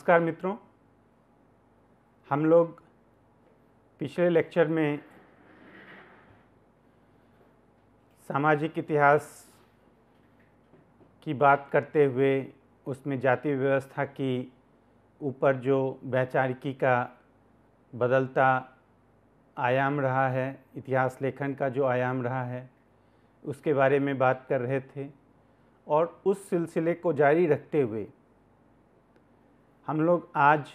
नमस्कार मित्रों हम लोग पिछले लेक्चर में सामाजिक इतिहास की बात करते हुए उसमें जाति व्यवस्था की ऊपर जो वैचारिकी का बदलता आयाम रहा है इतिहास लेखन का जो आयाम रहा है उसके बारे में बात कर रहे थे और उस सिलसिले को जारी रखते हुए हम लोग आज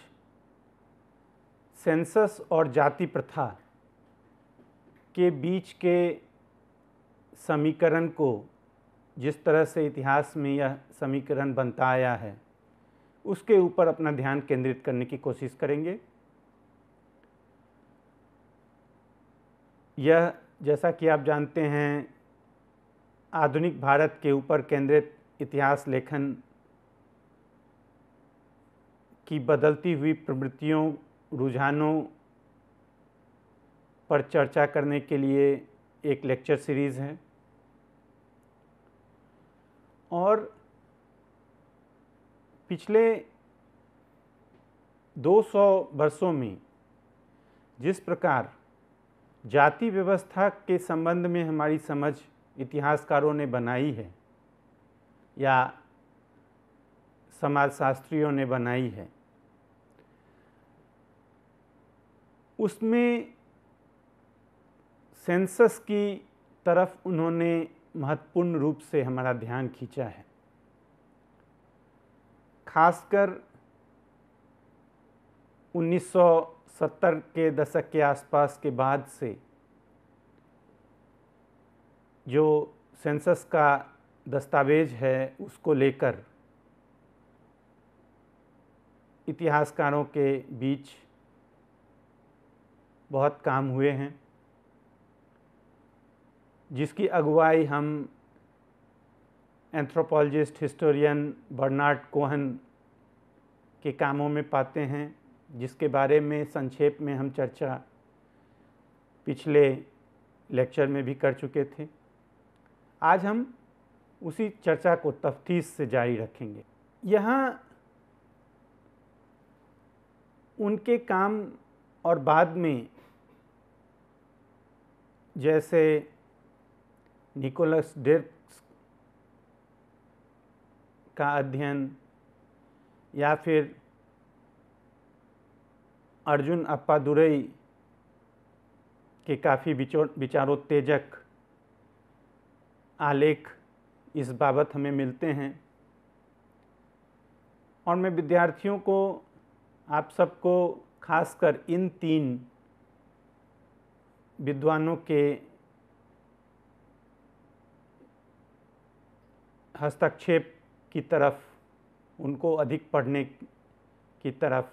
सेंसस और जाति प्रथा के बीच के समीकरण को जिस तरह से इतिहास में यह समीकरण बनता आया है उसके ऊपर अपना ध्यान केंद्रित करने की कोशिश करेंगे यह जैसा कि आप जानते हैं आधुनिक भारत के ऊपर केंद्रित इतिहास लेखन की बदलती हुई प्रवृत्तियों रुझानों पर चर्चा करने के लिए एक लेक्चर सीरीज़ है और पिछले 200 वर्षों में जिस प्रकार जाति व्यवस्था के संबंध में हमारी समझ इतिहासकारों ने बनाई है या समाजशास्त्रियों ने बनाई है उसमें सेंसस की तरफ उन्होंने महत्वपूर्ण रूप से हमारा ध्यान खींचा है खासकर 1970 के दशक के आसपास के बाद से जो सेंसस का दस्तावेज है उसको लेकर इतिहासकारों के बीच बहुत काम हुए हैं जिसकी अगुवाई हम एंथ्रोपोलॉजिस्ट हिस्टोरियन बर्नार्ड कोहन के कामों में पाते हैं जिसके बारे में संक्षेप में हम चर्चा पिछले लेक्चर में भी कर चुके थे आज हम उसी चर्चा को तफ्तीश से जारी रखेंगे यहाँ उनके काम और बाद में जैसे निकोलस डिर्क्स का अध्ययन या फिर अर्जुन अप्पा दुरई के काफ़ी विचारोत्तेजक आलेख इस बाबत हमें मिलते हैं और मैं विद्यार्थियों को आप सबको खासकर इन तीन विद्वानों के हस्तक्षेप की तरफ उनको अधिक पढ़ने की तरफ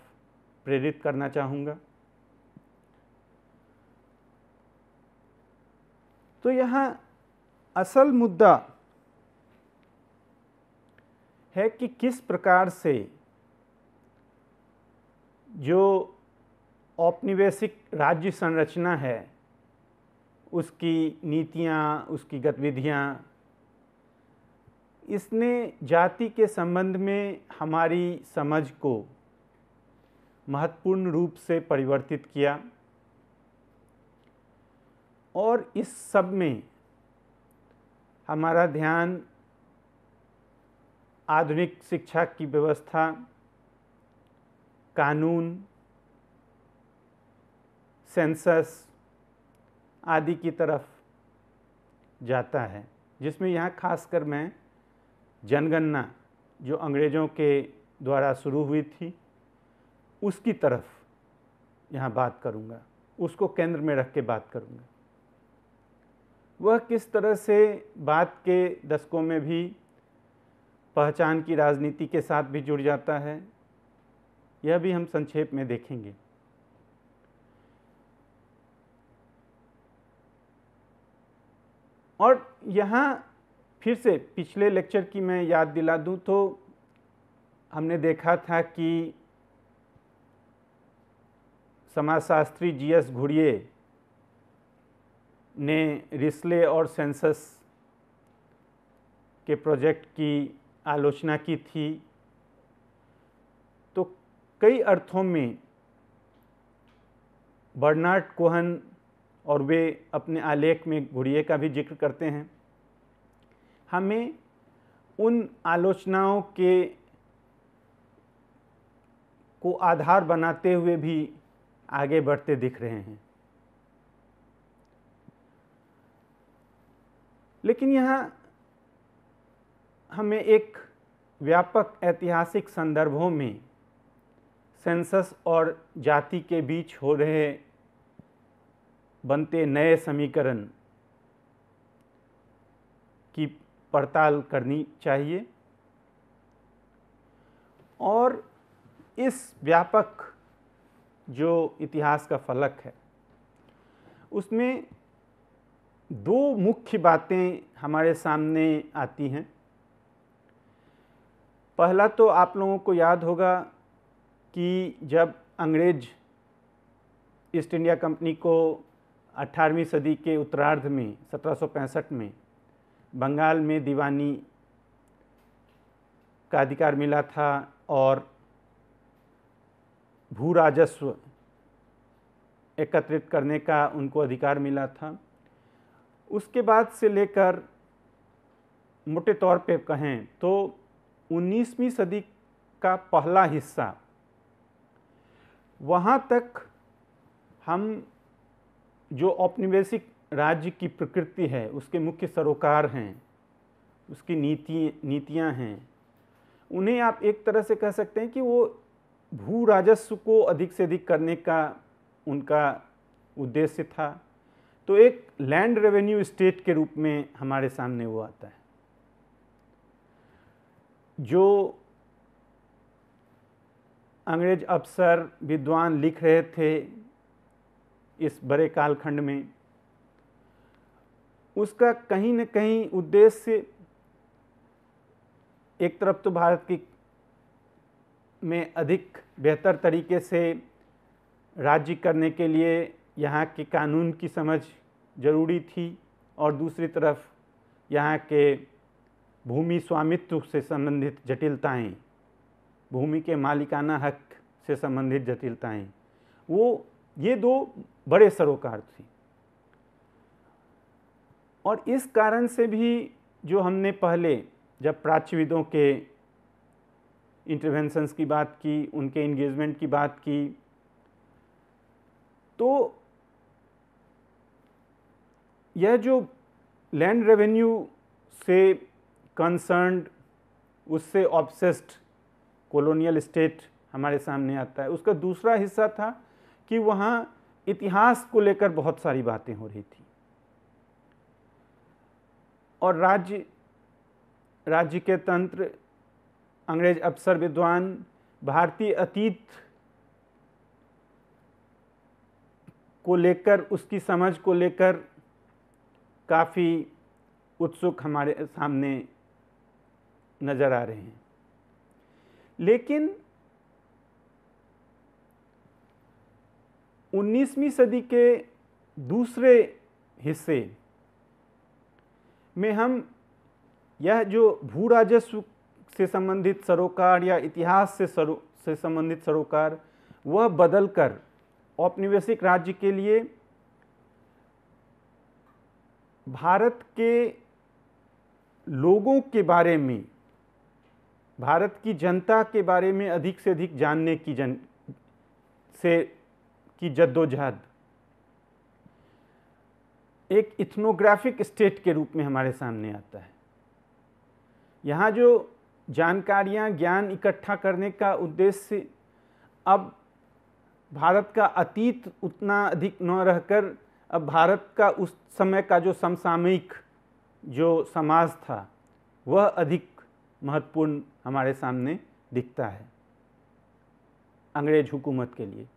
प्रेरित करना चाहूँगा तो यहाँ असल मुद्दा है कि किस प्रकार से जो औपनिवेशिक राज्य संरचना है उसकी नीतियाँ उसकी गतिविधियाँ इसने जाति के संबंध में हमारी समझ को महत्वपूर्ण रूप से परिवर्तित किया और इस सब में हमारा ध्यान आधुनिक शिक्षा की व्यवस्था कानून सेंसस आदि की तरफ जाता है जिसमें यहाँ खासकर मैं जनगणना जो अंग्रेज़ों के द्वारा शुरू हुई थी उसकी तरफ यहाँ बात करूँगा उसको केंद्र में रख के बात करूँगा वह किस तरह से बात के दशकों में भी पहचान की राजनीति के साथ भी जुड़ जाता है यह भी हम संक्षेप में देखेंगे और यहाँ फिर से पिछले लेक्चर की मैं याद दिला दूँ तो हमने देखा था कि समाजशास्त्री जी एस घुड़िए ने रिसले और सेंसस के प्रोजेक्ट की आलोचना की थी तो कई अर्थों में बर्नार्ड कोहन और वे अपने आलेख में घुड़िए का भी जिक्र करते हैं हमें उन आलोचनाओं के को आधार बनाते हुए भी आगे बढ़ते दिख रहे हैं लेकिन यहाँ हमें एक व्यापक ऐतिहासिक संदर्भों में सेंसस और जाति के बीच हो रहे बनते नए समीकरण की पड़ताल करनी चाहिए और इस व्यापक जो इतिहास का फलक है उसमें दो मुख्य बातें हमारे सामने आती हैं पहला तो आप लोगों को याद होगा कि जब अंग्रेज ईस्ट इंडिया कंपनी को अट्ठारहवीं सदी के उत्तरार्ध में 1765 में बंगाल में दीवानी का अधिकार मिला था और भू राजस्व एकत्रित करने का उनको अधिकार मिला था उसके बाद से लेकर मोटे तौर पे कहें तो 19वीं सदी का पहला हिस्सा वहाँ तक हम जो औपनिवेशिक राज्य की प्रकृति है उसके मुख्य सरोकार हैं उसकी नीति नीतियाँ हैं उन्हें आप एक तरह से कह सकते हैं कि वो भू राजस्व को अधिक से अधिक करने का उनका उद्देश्य था तो एक लैंड रेवेन्यू स्टेट के रूप में हमारे सामने वो आता है जो अंग्रेज अफसर विद्वान लिख रहे थे इस बड़े कालखंड में उसका कहीं न कहीं उद्देश्य एक तरफ तो भारत की में अधिक बेहतर तरीके से राज्य करने के लिए यहाँ के कानून की समझ जरूरी थी और दूसरी तरफ यहाँ के भूमि स्वामित्व से संबंधित जटिलताएं भूमि के मालिकाना हक से संबंधित जटिलताएं वो ये दो बड़े सरोकार थी और इस कारण से भी जो हमने पहले जब प्राच्यविदों के इंटरवेंशंस की बात की उनके इंगेजमेंट की बात की तो यह जो लैंड रेवेन्यू से कंसर्न उससे ऑब्सेस्ड कॉलोनियल स्टेट हमारे सामने आता है उसका दूसरा हिस्सा था कि वहाँ इतिहास को लेकर बहुत सारी बातें हो रही थी और राज्य राज्य के तंत्र अंग्रेज अफसर विद्वान भारतीय अतीत को लेकर उसकी समझ को लेकर काफ़ी उत्सुक हमारे सामने नज़र आ रहे हैं लेकिन 19वीं सदी के दूसरे हिस्से में हम यह जो भू राजस्व से संबंधित सरोकार या इतिहास से सरो से संबंधित सरोकार वह बदलकर औपनिवेशिक राज्य के लिए भारत के लोगों के बारे में भारत की जनता के बारे में अधिक से अधिक जानने की जन से की जद्दोजहद एक इथनोग्राफिक स्टेट के रूप में हमारे सामने आता है यहाँ जो जानकारियाँ ज्ञान इकट्ठा करने का उद्देश्य अब भारत का अतीत उतना अधिक न रहकर अब भारत का उस समय का जो समसामयिक जो समाज था वह अधिक महत्वपूर्ण हमारे सामने दिखता है अंग्रेज हुकूमत के लिए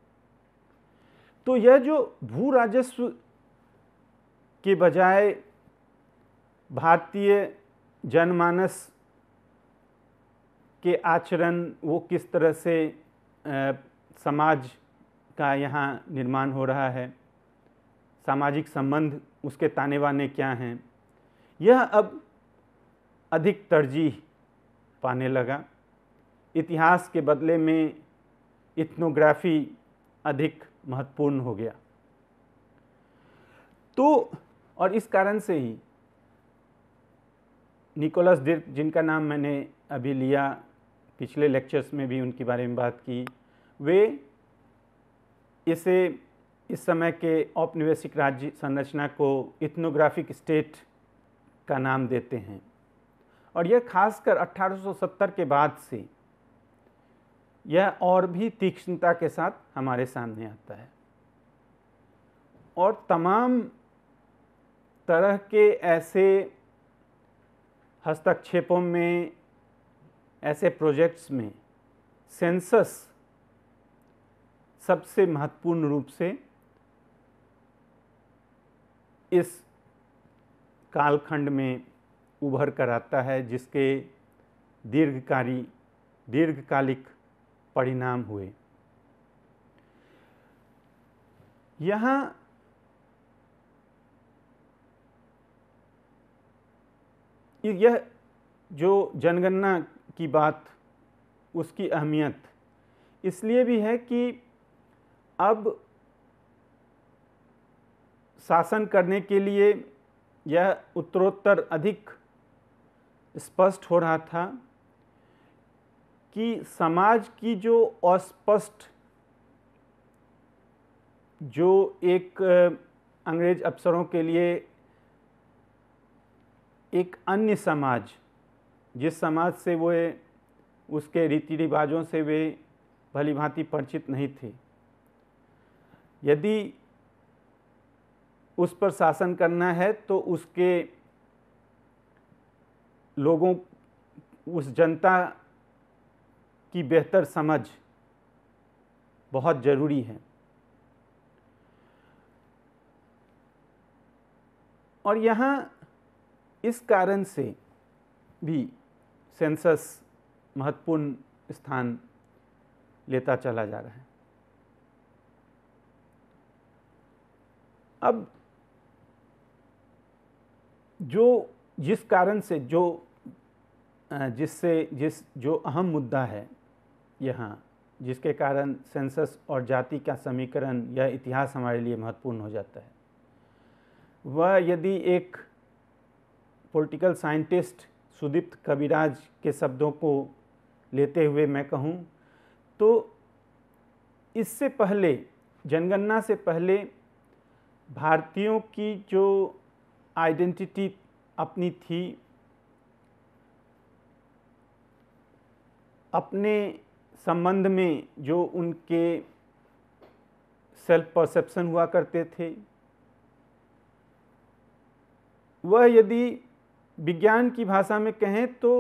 तो यह जो भू राजस्व के बजाय भारतीय जनमानस के आचरण वो किस तरह से आ, समाज का यहाँ निर्माण हो रहा है सामाजिक संबंध उसके ताने वाने क्या हैं यह अब अधिक तरजीह पाने लगा इतिहास के बदले में इथनोग्राफी अधिक महत्वपूर्ण हो गया तो और इस कारण से ही निकोलस डिर्क जिनका नाम मैंने अभी लिया पिछले लेक्चर्स में भी उनके बारे में बात की वे इसे इस समय के औपनिवेशिक राज्य संरचना को इथनोग्राफिक स्टेट का नाम देते हैं और यह खासकर 1870 के बाद से यह और भी तीक्ष्णता के साथ हमारे सामने आता है और तमाम तरह के ऐसे हस्तक्षेपों में ऐसे प्रोजेक्ट्स में सेंसस सबसे महत्वपूर्ण रूप से इस कालखंड में उभर कर आता है जिसके दीर्घकारी दीर्घकालिक परिणाम हुए यहाँ यह जो जनगणना की बात उसकी अहमियत इसलिए भी है कि अब शासन करने के लिए यह उत्तरोत्तर अधिक स्पष्ट हो रहा था कि समाज की जो अस्पष्ट जो एक अंग्रेज अफसरों के लिए एक अन्य समाज जिस समाज से वो उसके रीति रिवाजों से वे भली भांति परिचित नहीं थे यदि उस पर शासन करना है तो उसके लोगों उस जनता की बेहतर समझ बहुत ज़रूरी है और यहाँ इस कारण से भी सेंसस महत्वपूर्ण स्थान लेता चला जा रहा है अब जो जिस कारण से जो जिससे जिस जो अहम मुद्दा है यहाँ जिसके कारण सेंसस और जाति का समीकरण या इतिहास हमारे लिए महत्वपूर्ण हो जाता है वह यदि एक पॉलिटिकल साइंटिस्ट सुदीप्त कविराज के शब्दों को लेते हुए मैं कहूँ तो इससे पहले जनगणना से पहले भारतीयों की जो आइडेंटिटी अपनी थी अपने संबंध में जो उनके सेल्फ परसेप्शन हुआ करते थे वह यदि विज्ञान की भाषा में कहें तो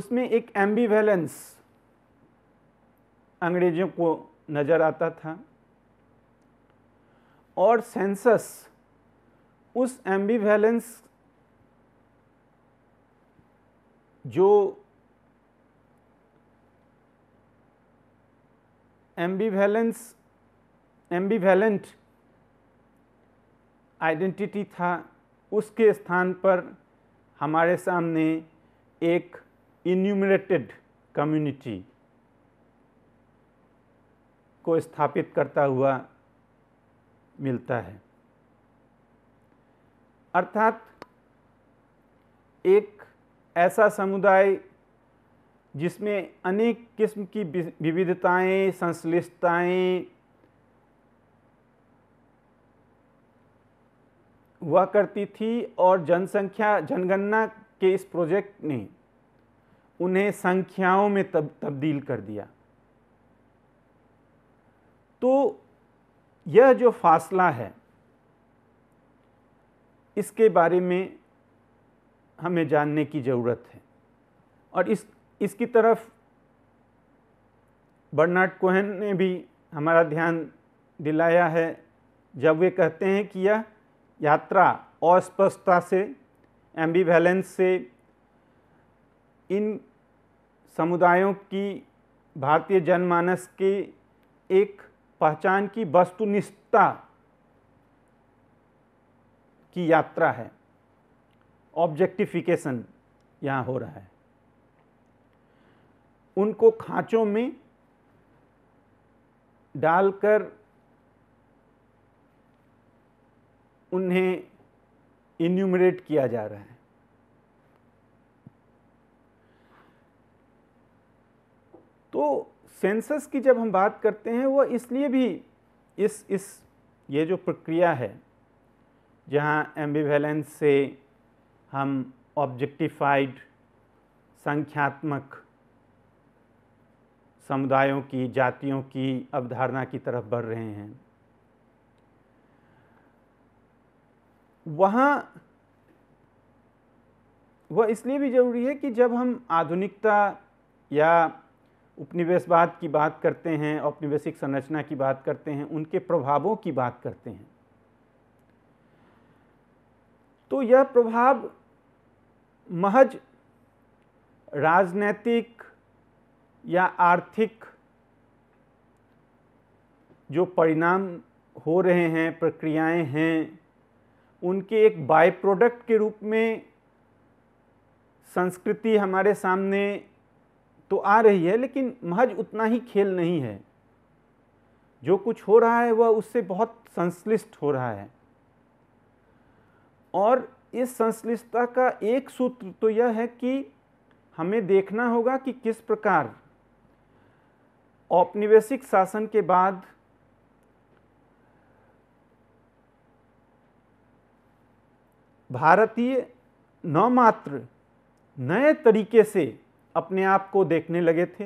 उसमें एक एम्बीवेलेंस अंग्रेजों को नज़र आता था और सेंसस उस एम्बीवेलेंस जो एम्बीवेलेंस एम्बीवेलेंट आइडेंटिटी था उसके स्थान पर हमारे सामने एक इन्यूमरेटेड कम्युनिटी को स्थापित करता हुआ मिलता है अर्थात एक ऐसा समुदाय जिसमें अनेक किस्म की विविधताएं संश्लिष्टताएं हुआ करती थी और जनसंख्या जनगणना के इस प्रोजेक्ट ने उन्हें संख्याओं में तब तब्दील कर दिया तो यह जो फासला है इसके बारे में हमें जानने की ज़रूरत है और इस इसकी तरफ बर्नार्ड कोहन ने भी हमारा ध्यान दिलाया है जब वे कहते हैं कि यह यात्रा अस्पष्टता से एम्बीवैलेंस से इन समुदायों की भारतीय जनमानस के एक पहचान की वस्तुनिष्ठता की यात्रा है ऑब्जेक्टिफिकेशन यहाँ हो रहा है उनको खांचों में डालकर उन्हें इन्यूमरेट किया जा रहा है तो सेंसस की जब हम बात करते हैं वो इसलिए भी इस इस ये जो प्रक्रिया है जहाँ एम्बिवेलेंस से हम ऑब्जेक्टिफाइड संख्यात्मक समुदायों की जातियों की अवधारणा की तरफ बढ़ रहे हैं वहाँ वह इसलिए भी ज़रूरी है कि जब हम आधुनिकता या उपनिवेशवाद की बात करते हैं औपनिवेशिक संरचना की बात करते हैं उनके प्रभावों की बात करते हैं तो यह प्रभाव महज राजनैतिक या आर्थिक जो परिणाम हो रहे हैं प्रक्रियाएं हैं उनके एक बाय प्रोडक्ट के रूप में संस्कृति हमारे सामने तो आ रही है लेकिन महज उतना ही खेल नहीं है जो कुछ हो रहा है वह उससे बहुत संश्लिष्ट हो रहा है और इस संश्लिष्टता का एक सूत्र तो यह है कि हमें देखना होगा कि किस प्रकार औपनिवेशिक शासन के बाद भारतीय न मात्र नए तरीके से अपने आप को देखने लगे थे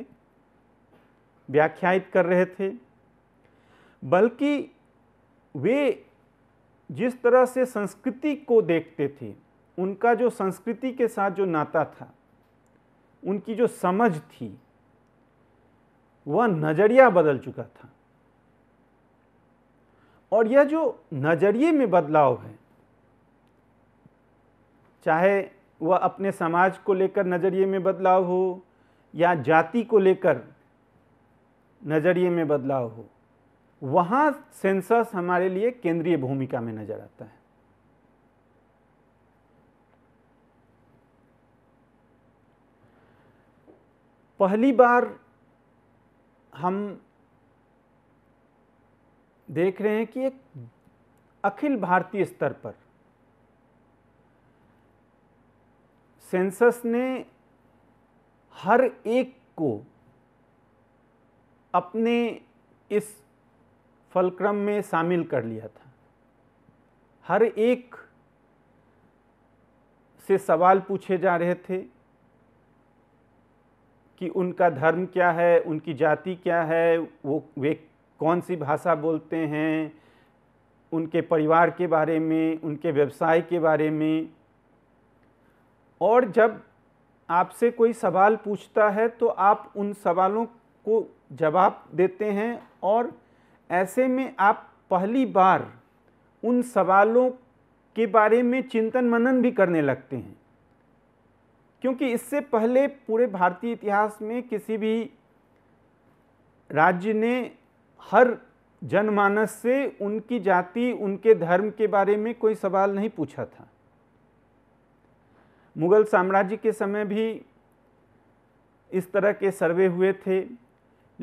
व्याख्यायित कर रहे थे बल्कि वे जिस तरह से संस्कृति को देखते थे उनका जो संस्कृति के साथ जो नाता था उनकी जो समझ थी वह नज़रिया बदल चुका था और यह जो नज़रिए में बदलाव है चाहे वह अपने समाज को लेकर नज़रिए में बदलाव हो या जाति को लेकर नज़रिए में बदलाव हो वहाँ सेंसस हमारे लिए केंद्रीय भूमिका में नज़र आता है पहली बार हम देख रहे हैं कि एक अखिल भारतीय स्तर पर सेंसस ने हर एक को अपने इस फलक्रम में शामिल कर लिया था हर एक से सवाल पूछे जा रहे थे कि उनका धर्म क्या है उनकी जाति क्या है वो वे कौन सी भाषा बोलते हैं उनके परिवार के बारे में उनके व्यवसाय के बारे में और जब आपसे कोई सवाल पूछता है तो आप उन सवालों को जवाब देते हैं और ऐसे में आप पहली बार उन सवालों के बारे में चिंतन मनन भी करने लगते हैं क्योंकि इससे पहले पूरे भारतीय इतिहास में किसी भी राज्य ने हर जनमानस से उनकी जाति उनके धर्म के बारे में कोई सवाल नहीं पूछा था मुगल साम्राज्य के समय भी इस तरह के सर्वे हुए थे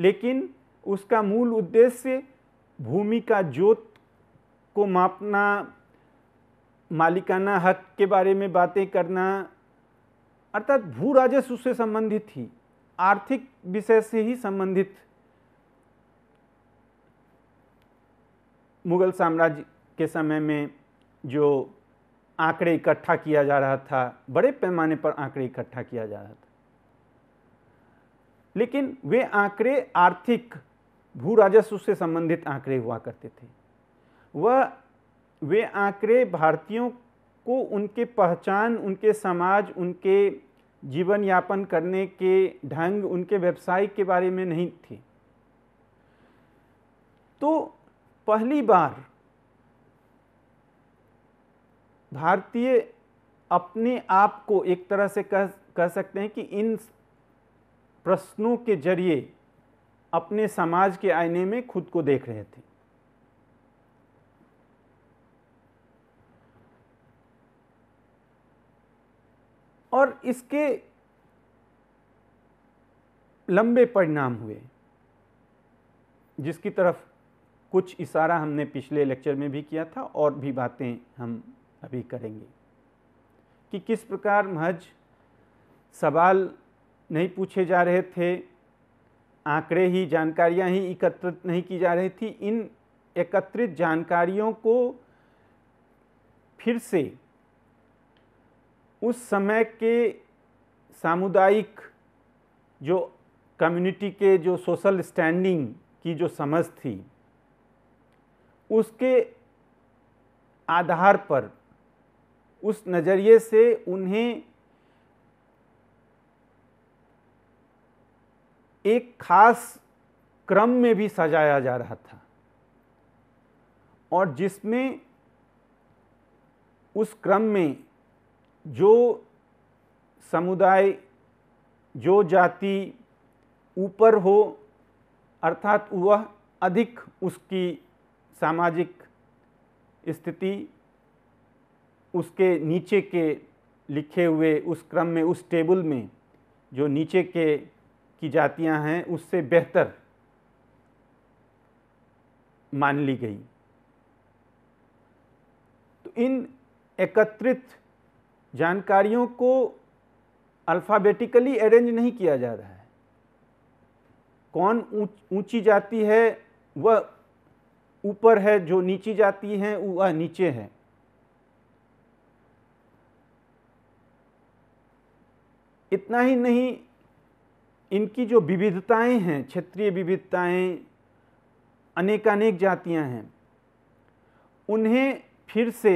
लेकिन उसका मूल उद्देश्य भूमि का जोत को मापना मालिकाना हक के बारे में बातें करना अर्थात भू राजस्व से संबंधित थी आर्थिक विषय से ही संबंधित मुगल साम्राज्य के समय में जो आंकड़े इकट्ठा किया जा रहा था बड़े पैमाने पर आंकड़े इकट्ठा किया जा रहा था लेकिन वे आंकड़े आर्थिक भू राजस्व से संबंधित आंकड़े हुआ करते थे वह वे आंकड़े भारतीयों को उनके पहचान उनके समाज उनके जीवन यापन करने के ढंग उनके व्यवसाय के बारे में नहीं थी तो पहली बार भारतीय अपने आप को एक तरह से कह कह सकते हैं कि इन प्रश्नों के जरिए अपने समाज के आईने में खुद को देख रहे थे और इसके लंबे परिणाम हुए जिसकी तरफ कुछ इशारा हमने पिछले लेक्चर में भी किया था और भी बातें हम अभी करेंगे कि किस प्रकार महज सवाल नहीं पूछे जा रहे थे आंकड़े ही जानकारियां ही एकत्रित नहीं की जा रही थी इन एकत्रित जानकारियों को फिर से उस समय के सामुदायिक जो कम्युनिटी के जो सोशल स्टैंडिंग की जो समझ थी उसके आधार पर उस नज़रिए से उन्हें एक खास क्रम में भी सजाया जा रहा था और जिसमें उस क्रम में जो समुदाय जो जाति ऊपर हो अर्थात वह अधिक उसकी सामाजिक स्थिति उसके नीचे के लिखे हुए उस क्रम में उस टेबल में जो नीचे के की जातियां हैं उससे बेहतर मान ली गई तो इन एकत्रित जानकारियों को अल्फ़ाबेटिकली अरेंज नहीं किया जा रहा है कौन ऊंची जाति है वह ऊपर है जो नीची जाती है वह नीचे है इतना ही नहीं इनकी जो विविधताएं हैं क्षेत्रीय विविधताएं अनेकानेक जातियां हैं उन्हें फिर से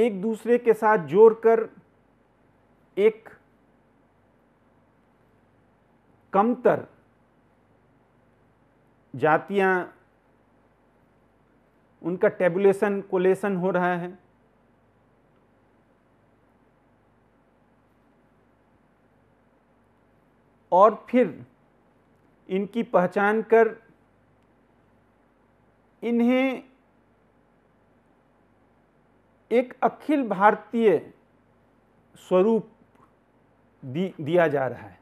एक दूसरे के साथ जोड़कर एक कमतर जातियां उनका टेबुलेशन कोलेशन हो रहा है और फिर इनकी पहचान कर इन्हें एक अखिल भारतीय स्वरूप दि, दिया जा रहा है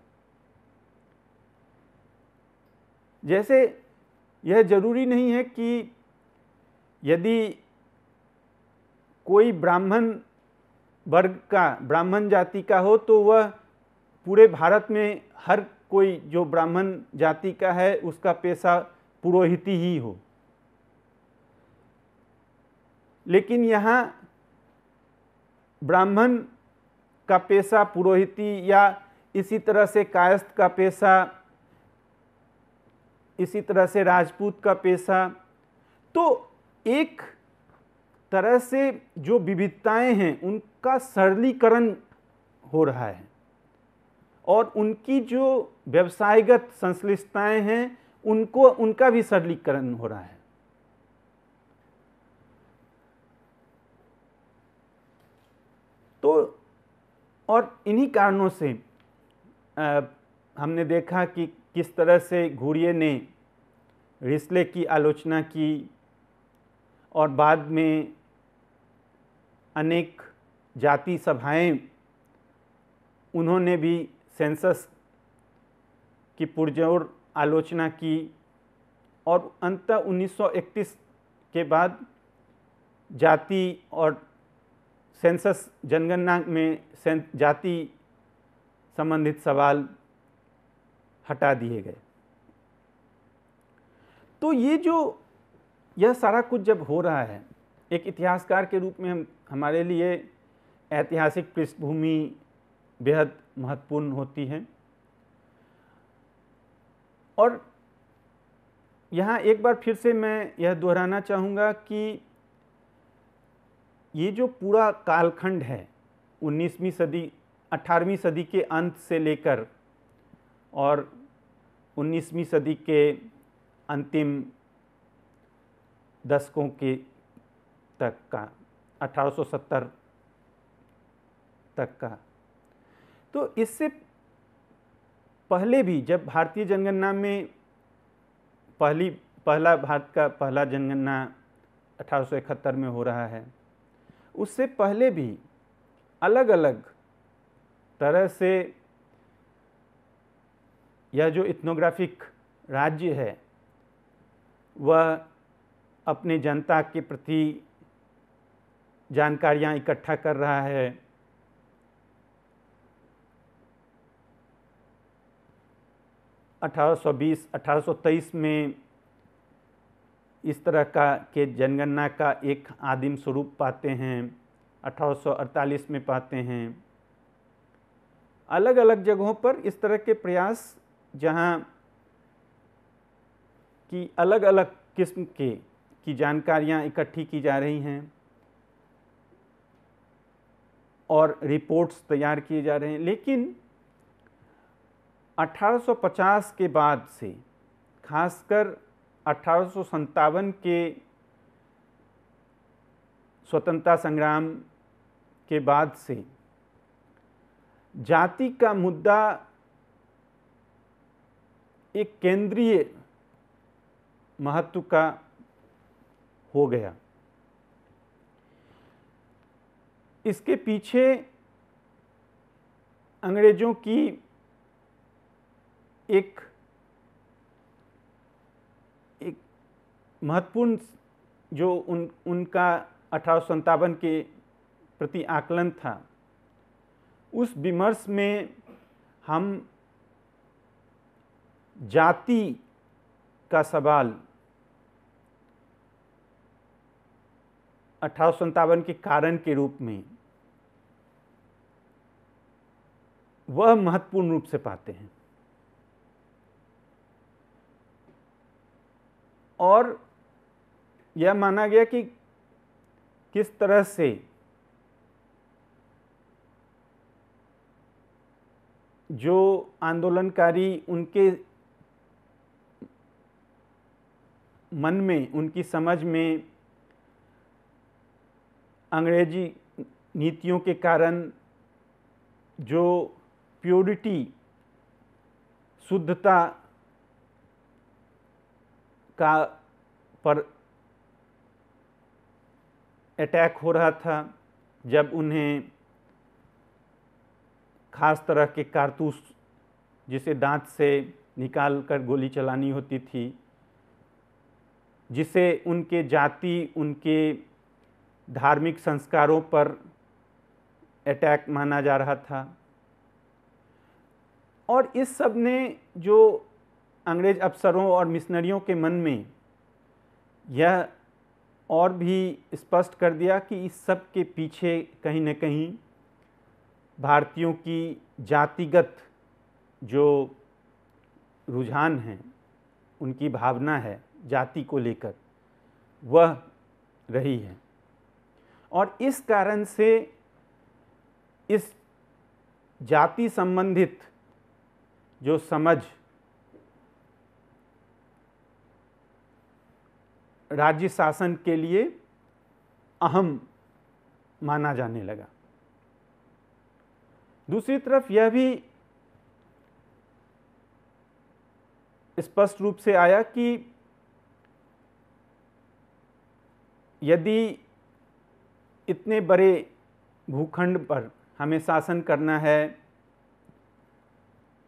जैसे यह जरूरी नहीं है कि यदि कोई ब्राह्मण वर्ग का ब्राह्मण जाति का हो तो वह पूरे भारत में हर कोई जो ब्राह्मण जाति का है उसका पेशा पुरोहिती ही हो लेकिन यहाँ ब्राह्मण का पेशा पुरोहिती या इसी तरह से कायस्थ का पेशा इसी तरह से राजपूत का पेशा तो एक तरह से जो विविधताएं हैं उनका सरलीकरण हो रहा है और उनकी जो व्यवसायगत संश्लिष्टताएं हैं उनको उनका भी सरलीकरण हो रहा है तो और इन्हीं कारणों से आ, हमने देखा कि किस तरह से घूरिये ने रिसले की आलोचना की और बाद में अनेक जाति सभाएं उन्होंने भी सेंसस की पुरजोर आलोचना की और अंत 1931 के बाद जाति और सेंसस जनगणना में जाति संबंधित सवाल हटा दिए गए तो ये जो यह सारा कुछ जब हो रहा है एक इतिहासकार के रूप में हम हमारे लिए ऐतिहासिक पृष्ठभूमि बेहद महत्वपूर्ण होती है और यहाँ एक बार फिर से मैं यह दोहराना चाहूँगा कि ये जो पूरा कालखंड है 19वीं सदी 18वीं सदी के अंत से लेकर और 19वीं सदी के अंतिम दशकों के तक का 1870 तक का तो इससे पहले भी जब भारतीय जनगणना में पहली पहला भारत का पहला जनगणना 1871 में हो रहा है उससे पहले भी अलग अलग तरह से यह जो इथनोग्राफिक राज्य है वह अपने जनता के प्रति जानकारियाँ इकट्ठा कर रहा है अठारह 1820-1823 में इस तरह का के जनगणना का एक आदिम स्वरूप पाते हैं 1848 में पाते हैं अलग अलग जगहों पर इस तरह के प्रयास जहाँ की अलग अलग किस्म के की जानकारियाँ इकट्ठी की जा रही हैं और रिपोर्ट्स तैयार किए जा रहे हैं लेकिन 1850 के बाद से खासकर अठारह के स्वतंत्रता संग्राम के बाद से जाति का मुद्दा एक केंद्रीय महत्व का हो गया इसके पीछे अंग्रेजों की एक महत्वपूर्ण जो उन उनका अठारह के प्रति आकलन था उस विमर्श में हम जाति का सवाल अठारह के कारण के रूप में वह महत्वपूर्ण रूप से पाते हैं और यह माना गया कि किस तरह से जो आंदोलनकारी उनके मन में उनकी समझ में अंग्रेजी नीतियों के कारण जो प्योरिटी शुद्धता का पर अटैक हो रहा था जब उन्हें खास तरह के कारतूस जिसे दांत से निकाल कर गोली चलानी होती थी जिसे उनके जाति उनके धार्मिक संस्कारों पर अटैक माना जा रहा था और इस सब ने जो अंग्रेज अफसरों और मिशनरियों के मन में यह और भी स्पष्ट कर दिया कि इस सब के पीछे कहीं न कहीं भारतीयों की जातिगत जो रुझान हैं उनकी भावना है जाति को लेकर वह रही है और इस कारण से इस जाति संबंधित जो समझ राज्य शासन के लिए अहम माना जाने लगा दूसरी तरफ यह भी स्पष्ट रूप से आया कि यदि इतने बड़े भूखंड पर हमें शासन करना है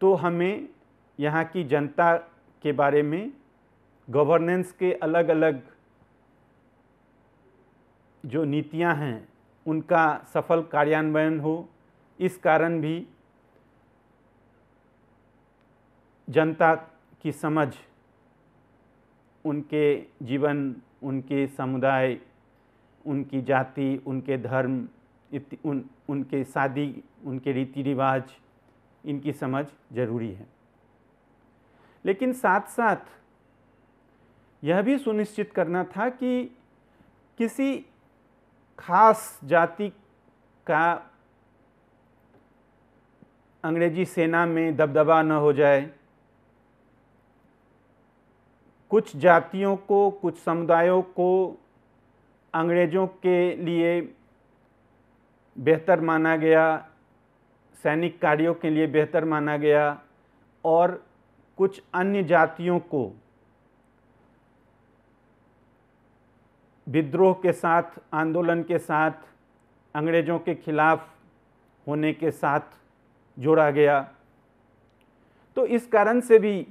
तो हमें यहाँ की जनता के बारे में गवर्नेंस के अलग अलग जो नीतियां हैं उनका सफल कार्यान्वयन हो इस कारण भी जनता की समझ उनके जीवन उनके समुदाय उनकी जाति उनके धर्म उन उनके शादी उनके रीति रिवाज इनकी समझ जरूरी है लेकिन साथ साथ यह भी सुनिश्चित करना था कि किसी खास जाति का अंग्रेजी सेना में दबदबा न हो जाए कुछ जातियों को कुछ समुदायों को अंग्रेज़ों के लिए बेहतर माना गया सैनिक कार्यों के लिए बेहतर माना गया और कुछ अन्य जातियों को विद्रोह के साथ आंदोलन के साथ अंग्रेज़ों के खिलाफ होने के साथ जोड़ा गया तो इस कारण से भी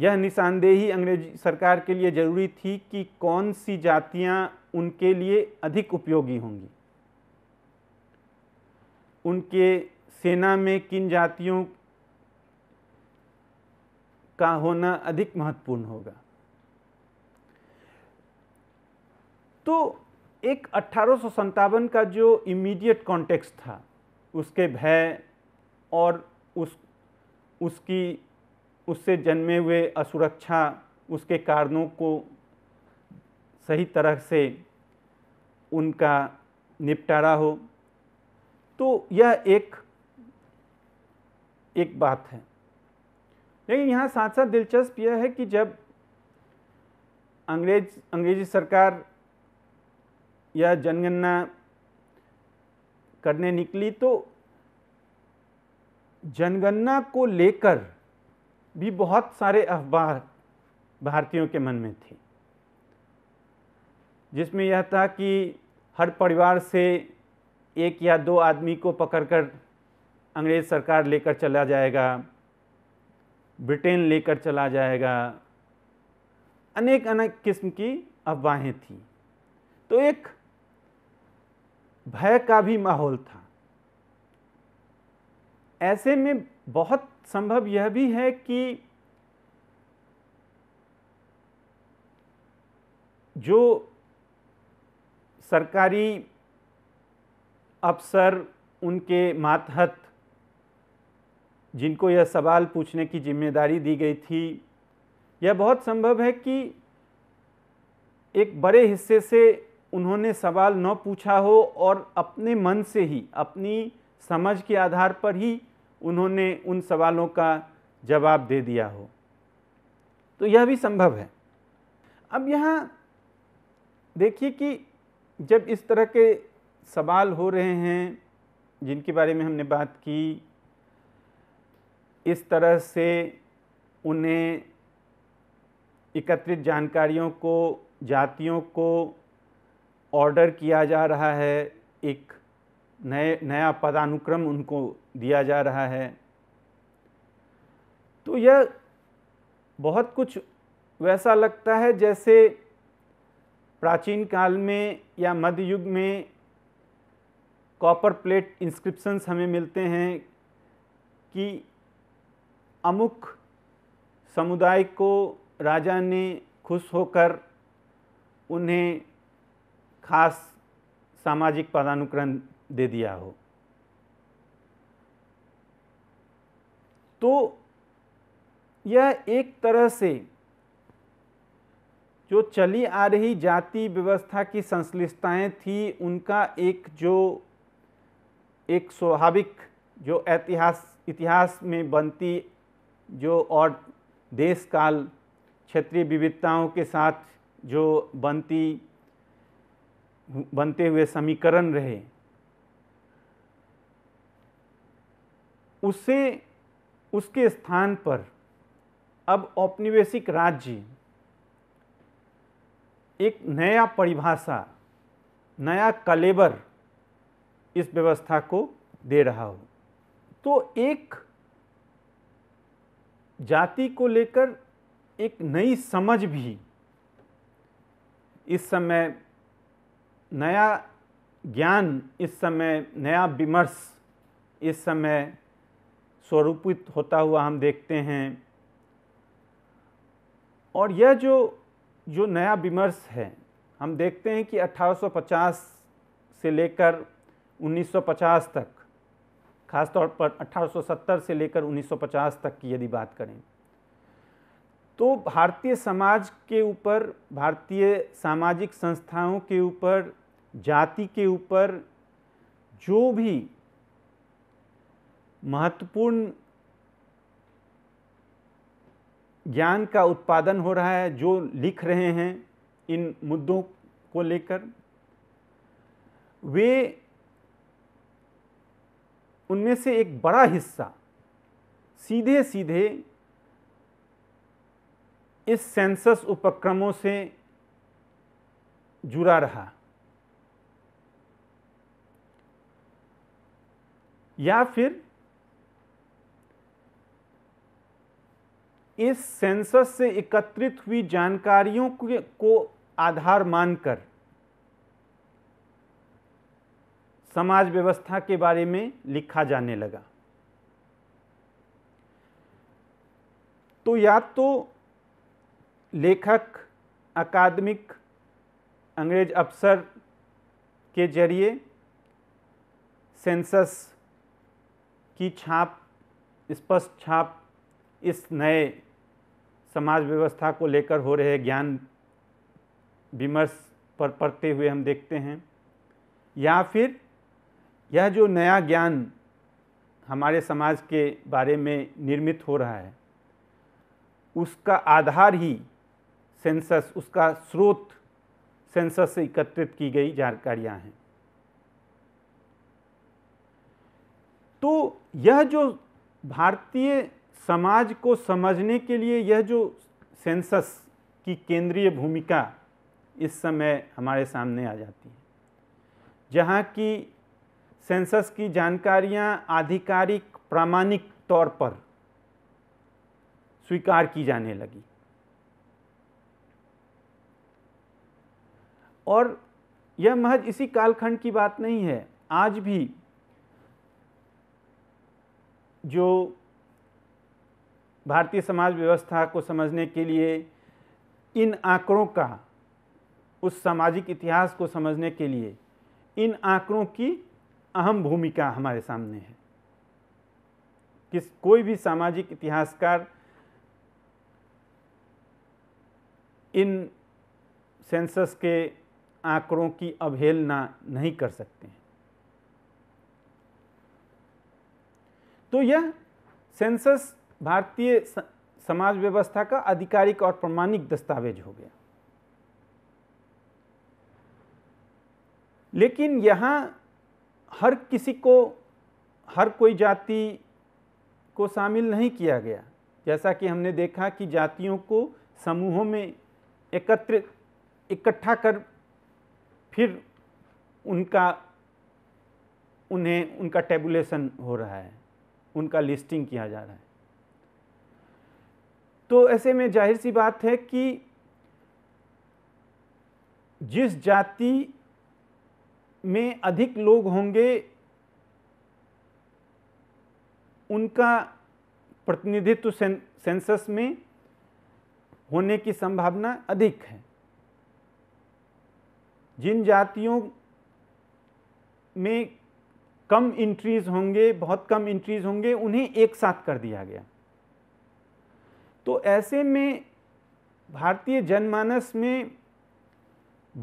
यह निशानदेही अंग्रेजी सरकार के लिए ज़रूरी थी कि कौन सी जातियां उनके लिए अधिक उपयोगी होंगी उनके सेना में किन जातियों का होना अधिक महत्वपूर्ण होगा तो एक अट्ठारह का जो इमीडिएट कॉन्टेक्स्ट था उसके भय और उस उसकी उससे जन्मे हुए असुरक्षा उसके कारणों को सही तरह से उनका निपटारा हो तो यह एक एक बात है लेकिन यहाँ साथ साथ दिलचस्प यह है कि जब अंग्रेज अंग्रेजी सरकार या जनगणना करने निकली तो जनगणना को लेकर भी बहुत सारे अखबार भारतीयों के मन में थे जिसमें यह था कि हर परिवार से एक या दो आदमी को पकड़कर अंग्रेज़ सरकार लेकर चला जाएगा ब्रिटेन लेकर चला जाएगा अनेक अनेक किस्म की अफवाहें थीं तो एक भय का भी माहौल था ऐसे में बहुत संभव यह भी है कि जो सरकारी अफसर उनके मातहत जिनको यह सवाल पूछने की जिम्मेदारी दी गई थी यह बहुत संभव है कि एक बड़े हिस्से से उन्होंने सवाल न पूछा हो और अपने मन से ही अपनी समझ के आधार पर ही उन्होंने उन सवालों का जवाब दे दिया हो तो यह भी संभव है अब यहाँ देखिए कि जब इस तरह के सवाल हो रहे हैं जिनके बारे में हमने बात की इस तरह से उन्हें एकत्रित जानकारियों को जातियों को ऑर्डर किया जा रहा है एक नए नया पदानुक्रम उनको दिया जा रहा है तो यह बहुत कुछ वैसा लगता है जैसे प्राचीन काल में या मध्य युग में कॉपर प्लेट इंस्क्रिप्शंस हमें मिलते हैं कि अमुक समुदाय को राजा ने खुश होकर उन्हें खास सामाजिक पदानुक्रम दे दिया हो तो यह एक तरह से जो चली आ रही जाति व्यवस्था की संश्लिष्टताएँ थी उनका एक जो एक स्वाभाविक जो इतिहास इतिहास में बनती जो और देश काल क्षेत्रीय विविधताओं के साथ जो बनती बनते हुए समीकरण रहे उसे उसके स्थान पर अब औपनिवेशिक राज्य एक नया परिभाषा नया कलेबर इस व्यवस्था को दे रहा हो तो एक जाति को लेकर एक नई समझ भी इस समय नया ज्ञान इस समय नया विमर्श इस समय स्वरूपित होता हुआ हम देखते हैं और यह जो जो नया विमर्श है हम देखते हैं कि 1850 से लेकर 1950 तक खासतौर पर 1870 से लेकर 1950 तक की यदि बात करें तो भारतीय समाज के ऊपर भारतीय सामाजिक संस्थाओं के ऊपर जाति के ऊपर जो भी महत्वपूर्ण ज्ञान का उत्पादन हो रहा है जो लिख रहे हैं इन मुद्दों को लेकर वे उनमें से एक बड़ा हिस्सा सीधे सीधे इस सेंसस उपक्रमों से जुड़ा रहा या फिर इस सेंसस से एकत्रित हुई जानकारियों को आधार मानकर समाज व्यवस्था के बारे में लिखा जाने लगा तो या तो लेखक अकादमिक अंग्रेज अफसर के जरिए सेंसस की छाप स्पष्ट छाप इस नए समाज व्यवस्था को लेकर हो रहे ज्ञान विमर्श पर पढ़ते हुए हम देखते हैं या फिर यह जो नया ज्ञान हमारे समाज के बारे में निर्मित हो रहा है उसका आधार ही सेंसस उसका स्रोत सेंसस से एकत्रित की गई जानकारियां हैं तो यह जो भारतीय समाज को समझने के लिए यह जो सेंसस की केंद्रीय भूमिका इस समय हमारे सामने आ जाती है जहाँ की सेंसस की जानकारियाँ आधिकारिक प्रामाणिक तौर पर स्वीकार की जाने लगी और यह महज इसी कालखंड की बात नहीं है आज भी जो भारतीय समाज व्यवस्था को समझने के लिए इन आंकड़ों का उस सामाजिक इतिहास को समझने के लिए इन आंकड़ों की अहम भूमिका हमारे सामने है किस कोई भी सामाजिक इतिहासकार इन सेंसस के आंकड़ों की अवहेलना नहीं कर सकते हैं तो यह सेंसस भारतीय समाज व्यवस्था का आधिकारिक और प्रमाणिक दस्तावेज हो गया लेकिन यहां हर किसी को हर कोई जाति को शामिल नहीं किया गया जैसा कि हमने देखा कि जातियों को समूहों में एकत्र इकट्ठा कर फिर उनका उन्हें उनका टेबुलेशन हो रहा है उनका लिस्टिंग किया जा रहा है तो ऐसे में जाहिर सी बात है कि जिस जाति में अधिक लोग होंगे उनका प्रतिनिधित्व सेंसस में होने की संभावना अधिक है जिन जातियों में कम इंट्रीज होंगे बहुत कम इंट्रीज होंगे उन्हें एक साथ कर दिया गया तो ऐसे में भारतीय जनमानस में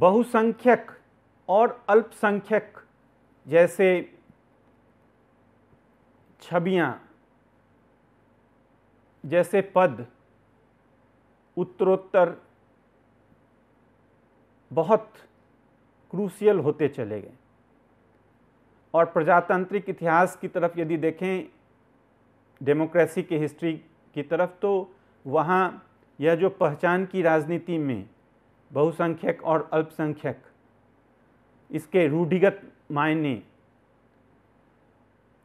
बहुसंख्यक और अल्पसंख्यक जैसे छवियाँ जैसे पद उत्तरोत्तर बहुत क्रूसियल होते चले गए और प्रजातांत्रिक इतिहास की तरफ यदि देखें डेमोक्रेसी के हिस्ट्री की तरफ तो वहाँ यह जो पहचान की राजनीति में बहुसंख्यक और अल्पसंख्यक इसके रूढ़िगत मायने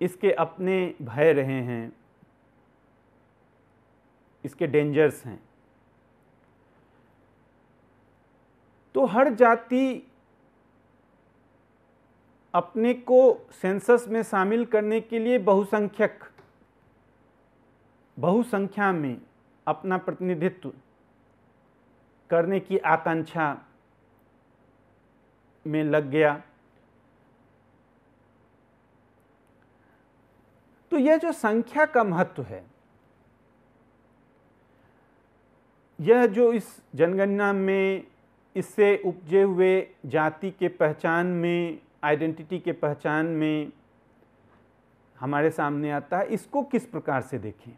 इसके अपने भय रहे हैं इसके डेंजर्स हैं तो हर जाति अपने को सेंसस में शामिल करने के लिए बहुसंख्यक बहुसंख्या में अपना प्रतिनिधित्व करने की आकांक्षा में लग गया तो यह जो संख्या का महत्व है यह जो इस जनगणना में इससे उपजे हुए जाति के पहचान में आइडेंटिटी के पहचान में हमारे सामने आता है इसको किस प्रकार से देखें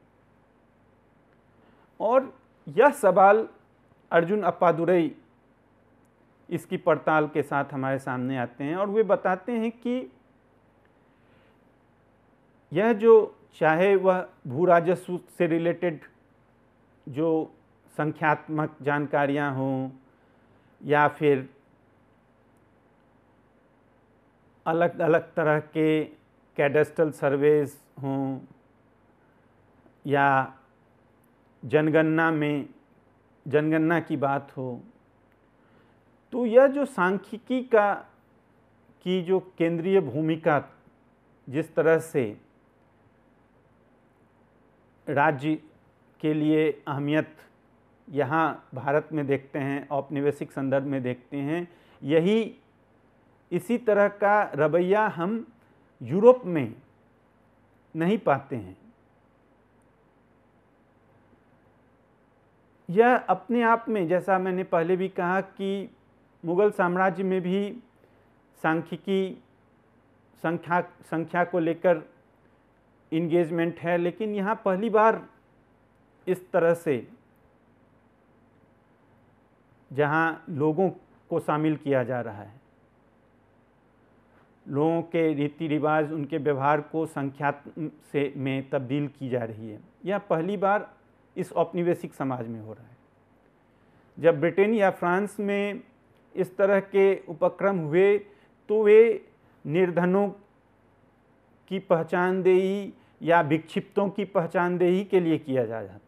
और यह सवाल अर्जुन अपादुरई इसकी पड़ताल के साथ हमारे सामने आते हैं और वे बताते हैं कि यह जो चाहे वह भू राजस्व से रिलेटेड जो संख्यात्मक जानकारियां हों या फिर अलग अलग तरह के कैडस्टल सर्वेस हों या जनगणना में जनगणना की बात हो तो यह जो सांख्यिकी का की जो केंद्रीय भूमिका जिस तरह से राज्य के लिए अहमियत यहाँ भारत में देखते हैं औपनिवेशिक संदर्भ में देखते हैं यही इसी तरह का रवैया हम यूरोप में नहीं पाते हैं यह अपने आप में जैसा मैंने पहले भी कहा कि मुग़ल साम्राज्य में भी सांख्यिकी संख्या संख्या को लेकर इंगेजमेंट है लेकिन यहाँ पहली बार इस तरह से जहाँ लोगों को शामिल किया जा रहा है लोगों के रीति रिवाज उनके व्यवहार को संख्या से में तब्दील की जा रही है यह पहली बार इस औपनिवेशिक समाज में हो रहा है जब ब्रिटेन या फ्रांस में इस तरह के उपक्रम हुए तो वे निर्धनों की पहचानदेही या विक्षिप्तों की पहचानदेही के लिए किया जा था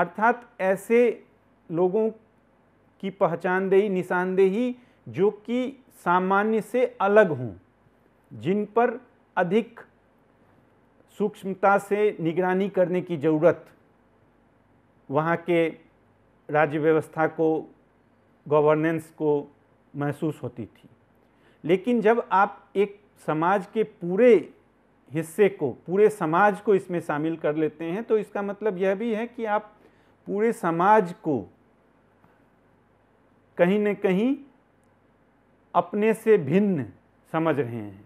अर्थात ऐसे लोगों की पहचानदेही निशानदेही जो कि सामान्य से अलग हों जिन पर अधिक सूक्ष्मता से निगरानी करने की ज़रूरत वहाँ के राज्य व्यवस्था को गवर्नेंस को महसूस होती थी लेकिन जब आप एक समाज के पूरे हिस्से को पूरे समाज को इसमें शामिल कर लेते हैं तो इसका मतलब यह भी है कि आप पूरे समाज को कहीं न कहीं अपने से भिन्न समझ रहे हैं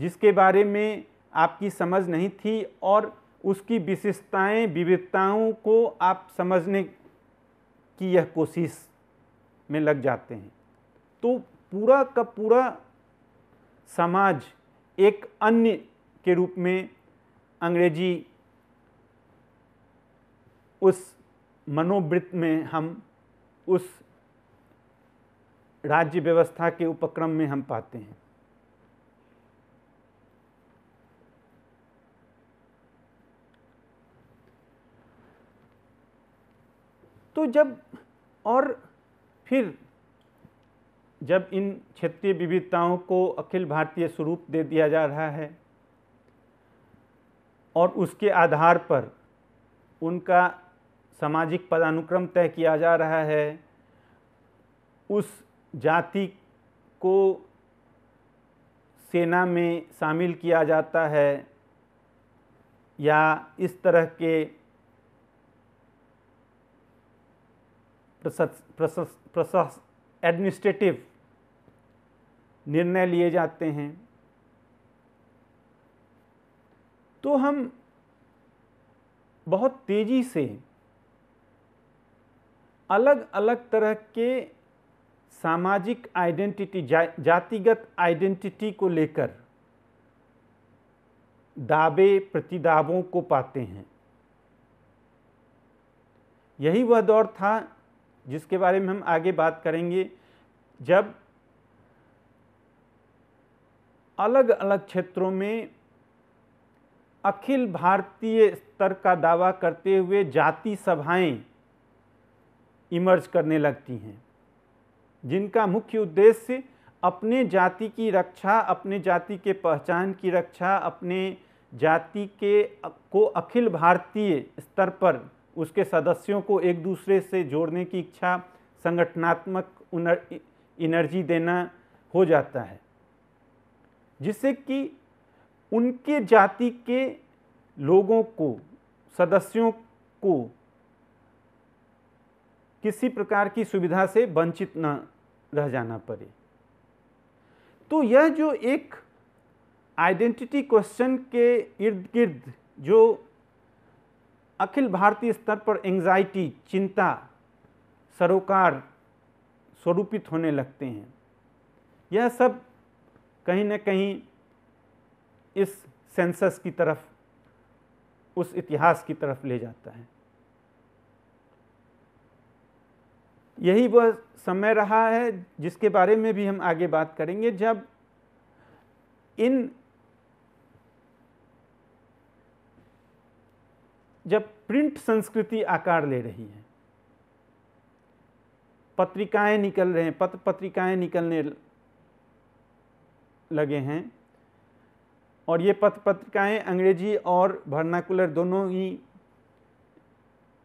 जिसके बारे में आपकी समझ नहीं थी और उसकी विशेषताएं विविधताओं को आप समझने की यह कोशिश में लग जाते हैं तो पूरा का पूरा समाज एक अन्य के रूप में अंग्रेजी उस मनोवृत्त में हम उस राज्य व्यवस्था के उपक्रम में हम पाते हैं तो जब और फिर जब इन क्षेत्रीय विविधताओं को अखिल भारतीय स्वरूप दे दिया जा रहा है और उसके आधार पर उनका सामाजिक पदानुक्रम तय किया जा रहा है उस जाति को सेना में शामिल किया जाता है या इस तरह के प्रशास एडमिनिस्ट्रेटिव निर्णय लिए जाते हैं तो हम बहुत तेज़ी से अलग अलग तरह के सामाजिक आइडेंटिटी जा, जातिगत आइडेंटिटी को लेकर दावे प्रतिदावों को पाते हैं यही वह दौर था जिसके बारे में हम आगे बात करेंगे जब अलग अलग क्षेत्रों में अखिल भारतीय स्तर का दावा करते हुए जाति सभाएं इमर्ज करने लगती हैं जिनका मुख्य उद्देश्य अपने जाति की रक्षा अपने जाति के पहचान की रक्षा अपने जाति के को अखिल भारतीय स्तर पर उसके सदस्यों को एक दूसरे से जोड़ने की इच्छा संगठनात्मक एनर्जी देना हो जाता है जिससे कि उनके जाति के लोगों को सदस्यों को किसी प्रकार की सुविधा से वंचित न रह जाना पड़े तो यह जो एक आइडेंटिटी क्वेश्चन के इर्द गिर्द जो अखिल भारतीय स्तर पर एंजाइटी चिंता सरोकार स्वरूपित होने लगते हैं यह सब कहीं ना कहीं इस सेंसस की तरफ उस इतिहास की तरफ ले जाता है यही वह समय रहा है जिसके बारे में भी हम आगे बात करेंगे जब इन जब प्रिंट संस्कृति आकार ले रही है पत्रिकाएं निकल रहे हैं पत्र पत्रिकाएं निकलने लगे हैं और ये पत्र पत्रिकाएं अंग्रेजी और भरनाकुलर दोनों ही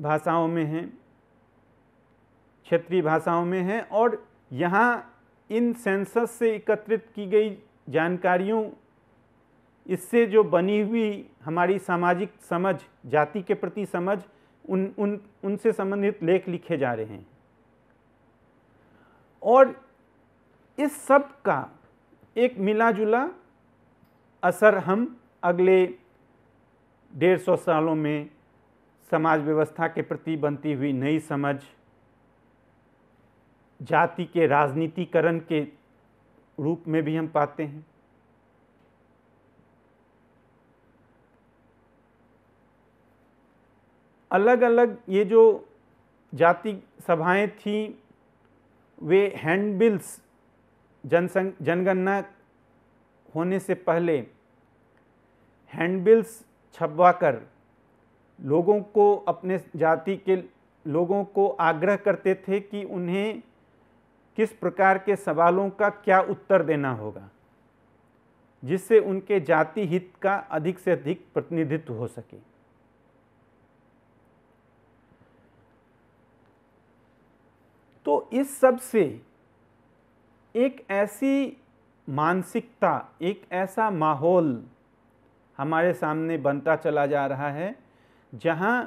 भाषाओं में हैं क्षेत्रीय भाषाओं में हैं और यहाँ इन सेंसस से एकत्रित की गई जानकारियों इससे जो बनी हुई हमारी सामाजिक समझ जाति के प्रति समझ उन उन उनसे संबंधित लेख लिखे जा रहे हैं और इस सब का एक मिला जुला असर हम अगले डेढ़ सौ सालों में समाज व्यवस्था के प्रति बनती हुई नई समझ जाति के राजनीतिकरण के रूप में भी हम पाते हैं अलग अलग ये जो जाति सभाएं थीं वे हैंडबिल्स जनसंघ जनगणना होने से पहले हैंडबिल्स छपवाकर लोगों को अपने जाति के लोगों को आग्रह करते थे कि उन्हें किस प्रकार के सवालों का क्या उत्तर देना होगा जिससे उनके जाति हित का अधिक से अधिक प्रतिनिधित्व हो सके तो इस सब से एक ऐसी मानसिकता एक ऐसा माहौल हमारे सामने बनता चला जा रहा है जहाँ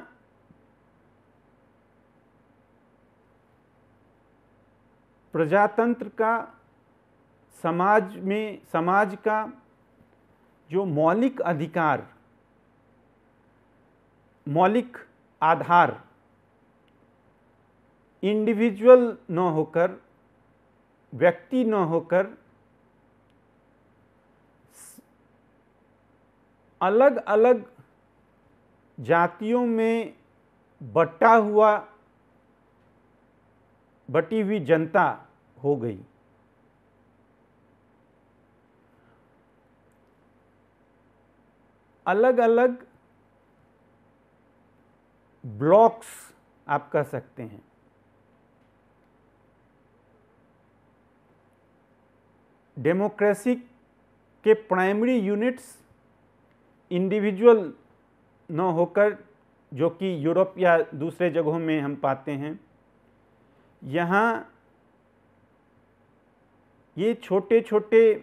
प्रजातंत्र का समाज में समाज का जो मौलिक अधिकार मौलिक आधार इंडिविजुअल न होकर व्यक्ति न होकर अलग अलग जातियों में बटा हुआ बटी हुई जनता हो गई अलग अलग ब्लॉक्स आप कह सकते हैं डेमोक्रेसी के प्राइमरी यूनिट्स इंडिविजुअल न होकर जो कि यूरोप या दूसरे जगहों में हम पाते हैं यहाँ ये छोटे छोटे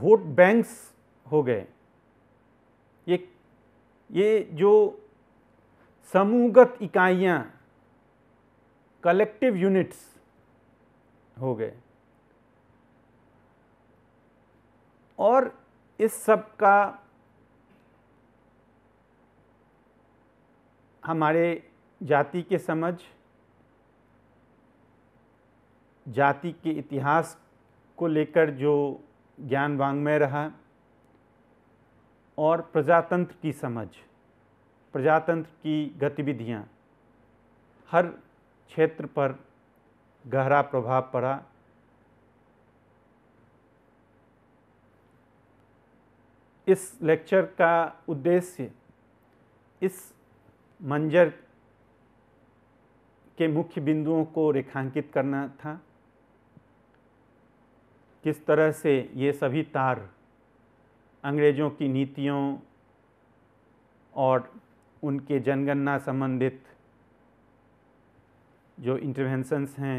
वोट बैंक्स हो गए ये ये जो समूहगत इकाइयाँ कलेक्टिव यूनिट्स हो गए और इस सब का हमारे जाति के समझ जाति के इतिहास को लेकर जो ज्ञान वांग्मय रहा और प्रजातंत्र की समझ प्रजातंत्र की गतिविधियाँ हर क्षेत्र पर गहरा प्रभाव पड़ा इस लेक्चर का उद्देश्य इस मंजर के मुख्य बिंदुओं को रेखांकित करना था किस तरह से ये सभी तार अंग्रेज़ों की नीतियों और उनके जनगणना संबंधित जो इंटरवेंशंस हैं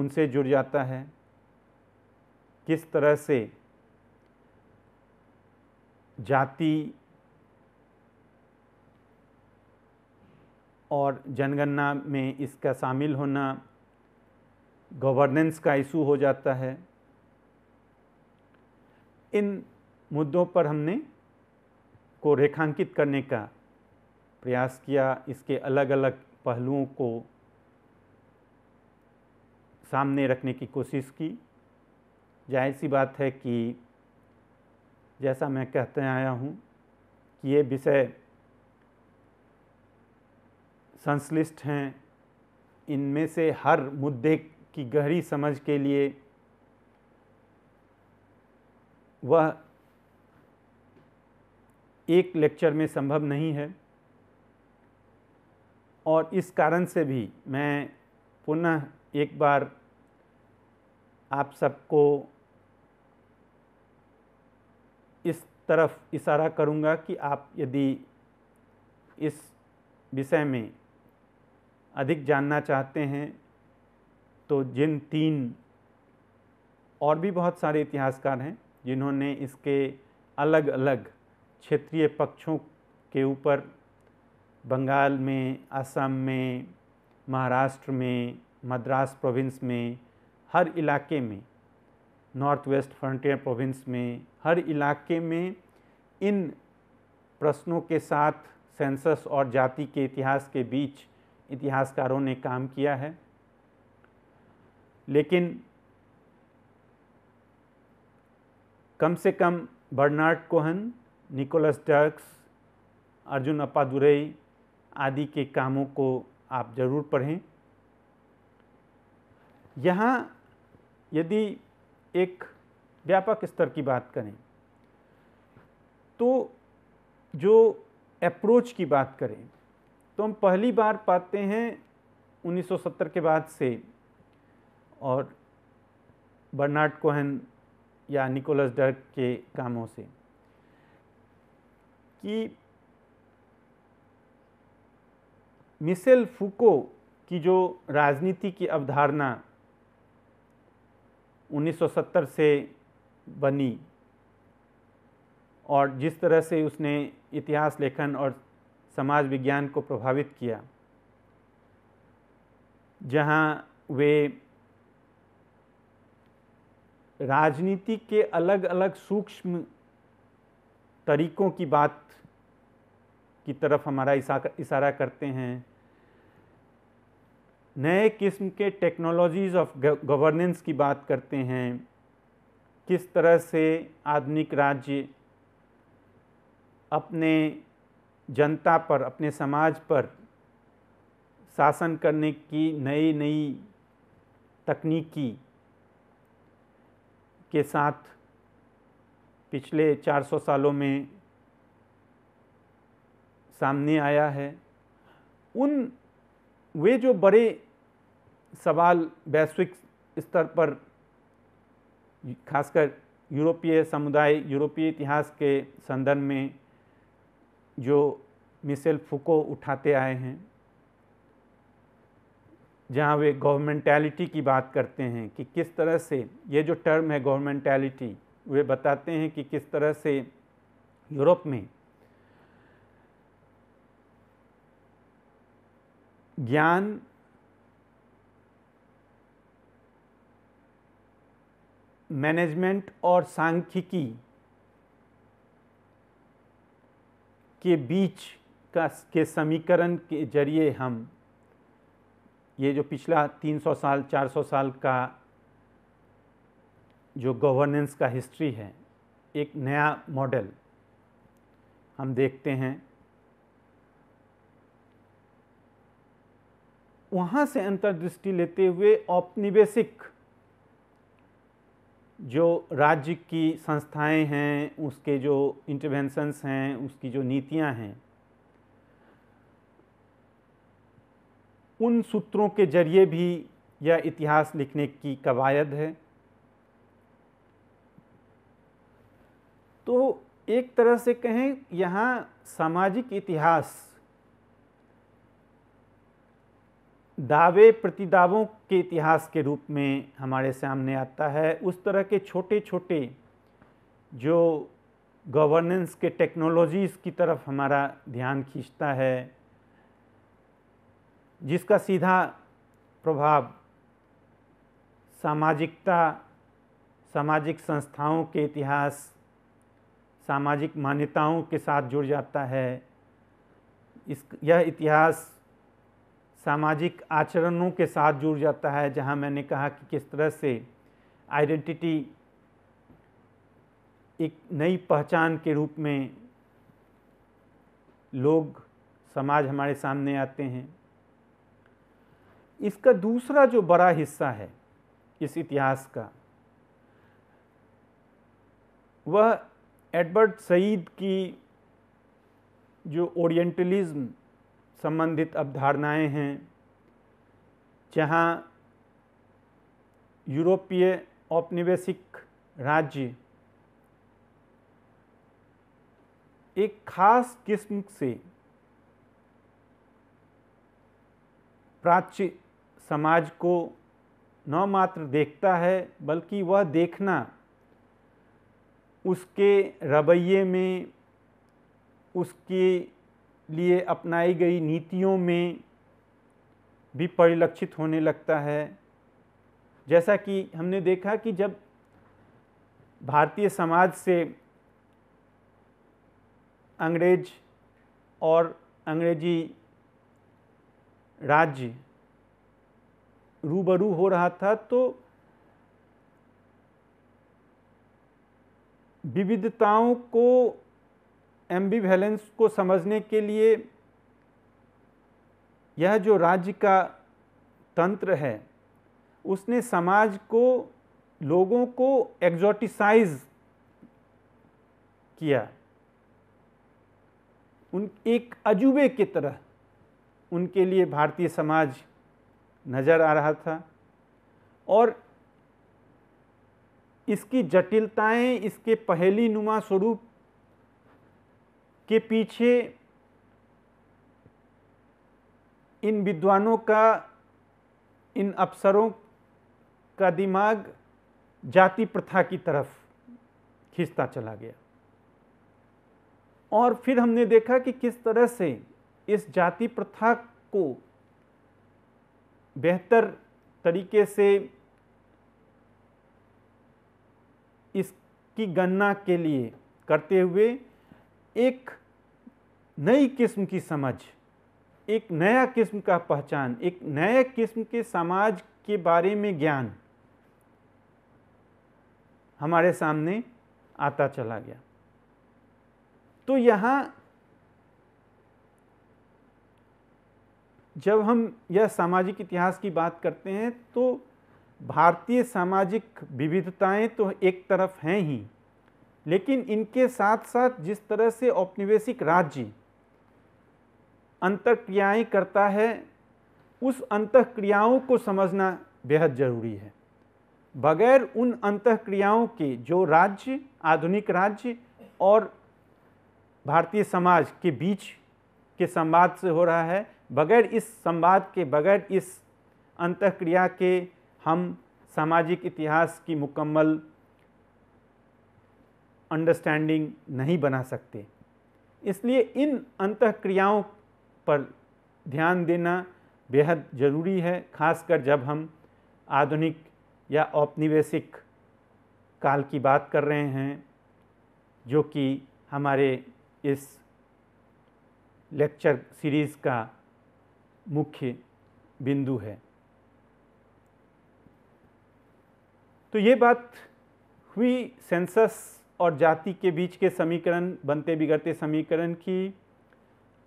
उनसे जुड़ जाता है किस तरह से जाति और जनगणना में इसका शामिल होना गवर्नेंस का इशू हो जाता है इन मुद्दों पर हमने को रेखांकित करने का प्रयास किया इसके अलग अलग पहलुओं को सामने रखने की कोशिश की जाहिर सी बात है कि जैसा मैं कहते आया हूँ कि ये विषय संश्लिष्ट हैं इनमें से हर मुद्दे की गहरी समझ के लिए वह एक लेक्चर में संभव नहीं है और इस कारण से भी मैं पुनः एक बार आप सबको इस तरफ इशारा करूंगा कि आप यदि इस विषय में अधिक जानना चाहते हैं तो जिन तीन और भी बहुत सारे इतिहासकार हैं जिन्होंने इसके अलग अलग क्षेत्रीय पक्षों के ऊपर बंगाल में असम में महाराष्ट्र में मद्रास प्रोविंस में हर इलाके में नॉर्थ वेस्ट फ्रंटियर प्रोविंस में हर इलाके में इन प्रश्नों के साथ सेंसस और जाति के इतिहास के बीच इतिहासकारों ने काम किया है लेकिन कम से कम Bernard Cohn Nicholas Dirks Arjun Appadurai आदि के कामों को आप ज़रूर पढ़ें यहाँ यदि एक व्यापक स्तर की बात करें तो जो अप्रोच की बात करें तो हम पहली बार पाते हैं 1970 के बाद से और बर्नार्ड कोहन या निकोलस डर्क के कामों से कि मिसेल फुको की जो राजनीति की अवधारणा 1970 से बनी और जिस तरह से उसने इतिहास लेखन और समाज विज्ञान को प्रभावित किया जहां वे राजनीति के अलग अलग सूक्ष्म तरीकों की बात की तरफ हमारा इशारा करते हैं नए किस्म के टेक्नोलॉजीज़ ऑफ गवर्नेंस की बात करते हैं किस तरह से आधुनिक राज्य अपने जनता पर अपने समाज पर शासन करने की नई नई तकनीकी के साथ पिछले 400 सालों में सामने आया है उन वे जो बड़े सवाल वैश्विक स्तर पर खासकर यूरोपीय समुदाय यूरोपीय इतिहास के संदर्भ में जो मिसेल फुको उठाते आए हैं जहाँ वे गवर्नमेंटैलिटी की बात करते हैं कि किस तरह से ये जो टर्म है गवर्नमेंटैलिटी वे बताते हैं कि किस तरह से यूरोप में ज्ञान मैनेजमेंट और सांख्यिकी के बीच का के समीकरण के जरिए हम ये जो पिछला 300 साल 400 साल का जो गवर्नेंस का हिस्ट्री है एक नया मॉडल हम देखते हैं वहाँ से अंतर्दृष्टि लेते हुए औपनिवेशिक जो राज्य की संस्थाएं हैं उसके जो इंटरवेंशंस हैं उसकी जो नीतियां हैं उन सूत्रों के जरिए भी यह इतिहास लिखने की कवायद है तो एक तरह से कहें यहाँ सामाजिक इतिहास दावे प्रतिदावों के इतिहास के रूप में हमारे सामने आता है उस तरह के छोटे छोटे जो गवर्नेंस के टेक्नोलॉजीज़ की तरफ हमारा ध्यान खींचता है जिसका सीधा प्रभाव सामाजिकता सामाजिक संस्थाओं के इतिहास सामाजिक मान्यताओं के साथ जुड़ जाता है इस यह इतिहास सामाजिक आचरणों के साथ जुड़ जाता है जहां मैंने कहा कि किस तरह से आइडेंटिटी एक नई पहचान के रूप में लोग समाज हमारे सामने आते हैं इसका दूसरा जो बड़ा हिस्सा है इस इतिहास का वह एडवर्ड सईद की जो ओरिएंटलिज्म संबंधित अवधारणाएं हैं जहाँ यूरोपीय औपनिवेशिक राज्य एक खास किस्म से प्राच्य समाज को न मात्र देखता है बल्कि वह देखना उसके रवैये में उसकी लिए अपनाई गई नीतियों में भी परिलक्षित होने लगता है जैसा कि हमने देखा कि जब भारतीय समाज से अंग्रेज और अंग्रेजी राज्य रूबरू हो रहा था तो विविधताओं को एम्बी वैलेंस को समझने के लिए यह जो राज्य का तंत्र है उसने समाज को लोगों को एक्जोटिसाइज किया उन एक अजूबे की तरह उनके लिए भारतीय समाज नज़र आ रहा था और इसकी जटिलताएं इसके पहली नुमा स्वरूप के पीछे इन विद्वानों का इन अफसरों का दिमाग जाति प्रथा की तरफ खींचता चला गया और फिर हमने देखा कि किस तरह से इस जाति प्रथा को बेहतर तरीके से इसकी गणना के लिए करते हुए एक नई किस्म की समझ एक नया किस्म का पहचान एक नए किस्म के समाज के बारे में ज्ञान हमारे सामने आता चला गया तो यहाँ जब हम यह सामाजिक इतिहास की बात करते हैं तो भारतीय सामाजिक विविधताएं तो एक तरफ हैं ही लेकिन इनके साथ साथ जिस तरह से औपनिवेशिक राज्य अंतक्रियाएँ करता है उस अंतक्रियाओं को समझना बेहद ज़रूरी है बगैर उन अंतक्रियाओं के जो राज्य आधुनिक राज्य और भारतीय समाज के बीच के संवाद से हो रहा है बगैर इस संवाद के बगैर इस अंतक्रिया के हम सामाजिक इतिहास की मुकम्मल अंडरस्टैंडिंग नहीं बना सकते इसलिए इन अंत क्रियाओं पर ध्यान देना बेहद ज़रूरी है खासकर जब हम आधुनिक या औपनिवेशिक काल की बात कर रहे हैं जो कि हमारे इस लेक्चर सीरीज़ का मुख्य बिंदु है तो ये बात हुई सेंसस और जाति के बीच के समीकरण बनते बिगड़ते समीकरण की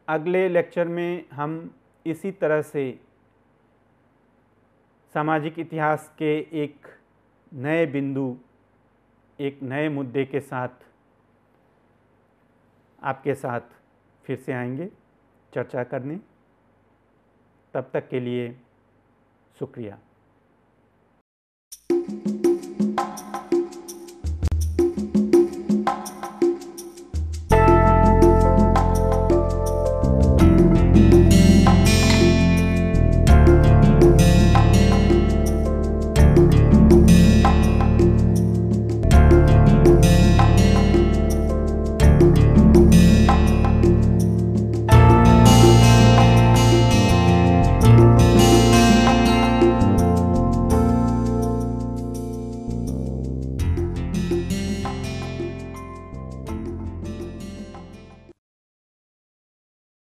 अगले लेक्चर में हम इसी तरह से सामाजिक इतिहास के एक नए बिंदु एक नए मुद्दे के साथ आपके साथ फिर से आएंगे चर्चा करने तब तक के लिए शुक्रिया